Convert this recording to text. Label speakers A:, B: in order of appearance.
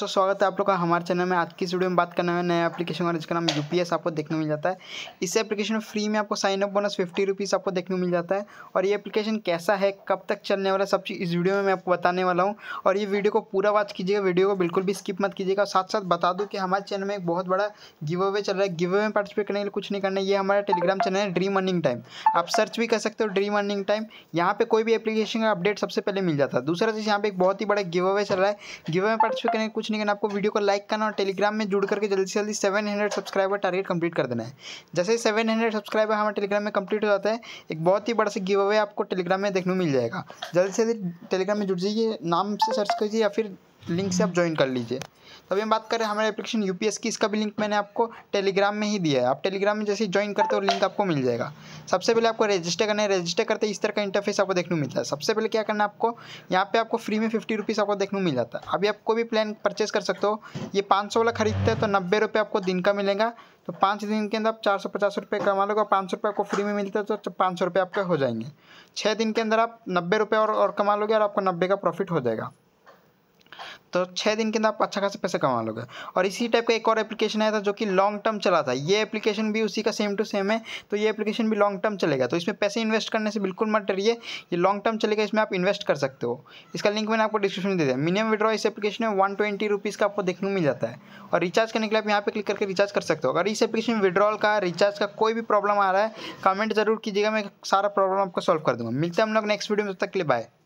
A: सो स्वागत है आप लोग का हमारे चैनल में आज की इस वीडियो में बात करने में नया एप्लीकेशन और जिसका नाम यूपीएस आपको देखने मिल जाता है इस एप्लीकेशन में फ्री में आपको sign up bonus fifty rupees आपको देखने मिल जाता है और ये एप्लीकेशन कैसा है कब तक चलने वाला सब चीज़ इस वीडियो में मैं आपको बताने वाला हूँ और ये वीडियो को पूरा वॉच कीजिएगा वीडियो को बिल्कुल भी स्किप मत कीजिएगा साथ साथ बता दूँ कि हमारे चैनल में एक बहुत बड़ा गिव अवे चल रहा है गिव अवे में पार्टिसिपेट करने के लिए कुछ नहीं करना ये हमारा टेलीग्राम चैनल है ड्रीम अर्निंग टाइम आप सर्च भी कर सकते हो ड्रीम अर्निंग टाइम यहाँ पर कोई भी एप्लीकेशन का अपडेट सबसे पहले मिल जाता है दूसरा चीज़ यहाँ पर एक बहुत ही बड़ा गिव अवे चल रहा है गिव अवे में पार्टिसिपेट करने के कुछ कुछ नहीं करना आपको वीडियो को लाइक करना और टेलीग्राम में जुड़ करके जल्दी से जल्दी seven hundred subscriber target complete कर देना है जैसे सेवन हंड्रेड सब्सक्राइबर हमारे टेलीग्राम में कंप्लीट हो जाता है एक बहुत ही बड़ा सा गिव अवे आपको टेलीग्राम में देखने को मिल जाएगा जल्दी से जल्दी टेलीग्राम में जुड़ जाइए नाम से सर्च कीजिए या फिर लिंक से आप ज्वाइन कर लीजिए अभी हम बात करें हमारे एप्लीकेशन यू की इसका भी लिंक मैंने आपको टेलीग्राम में ही दिया है आप टेलीग्राम में जैसे ज्वाइन करते हो लिंक आपको मिल जाएगा सबसे पहले आपको रजिस्टर करना है रजिस्टर करते इस तरह का इंटरफेस आपको देखने को मिलता है सबसे पहले क्या करना है आपको यहाँ पे आपको फ्री में फिफ्टी रुपीज़ आपको देखने को मिल जाता है अभी आप कोई भी प्लान परचेज कर सकते हो ये पाँच वाला खरीदते हैं तो नब्बे रुपये आपको दिन का मिलेगा तो पाँच दिन के अंदर आप चार सौ पचास रुपये कमा लोगे पाँच सौ रुपये आपको फ्री में मिलता है तो अच्छा पाँच सौ रुपये आपके हो जाएंगे छः दिन के अंदर आप नब्बे रुपये और, और कमा लोगे और आपको नब्बे का प्रॉफिट हो जाएगा तो छः दिन के अंदर आप अच्छा खासा पैसा कमा लोगे और इसी टाइप का एक और एप्लीकेशन आया था जो कि लॉन्ग टर्म चला था ये एप्लीकेशन भी उसी का सेम टू सेम है तो ये एप्लीकेशन भी लॉन्ग टर्म चलेगा तो इसमें पैसे इन्वेस्ट करने से बिल्कुल मत डरिए ये लॉन्ग टर्म चलेगा इसमें आप इन्वेस्ट कर सकते हो इसका लिंक मैंने आपको डिस्क्रिप्शन में दे दिया मिनिमम विड्रॉ इस एप्लीकेशन में वन ट्वेंटी रुपीज़ का आपको देखने को मिल जाता है और रिचार्ज करने के लिए आप यहाँ पर क्लिक करके रिचार्ज कर सकते हो अगर इस एप्लीकेशन में विड्रॉल का रिचार्ज का कोई भी प्रॉब्लम आ रहा है कमेंट जरूर कीजिएगा मैं सारा प्रॉब्लम आपको सॉल्व कर दूंगा मिलते हैं हम लोग नेक्स्ट वीडियो में तब तक के लिए बाय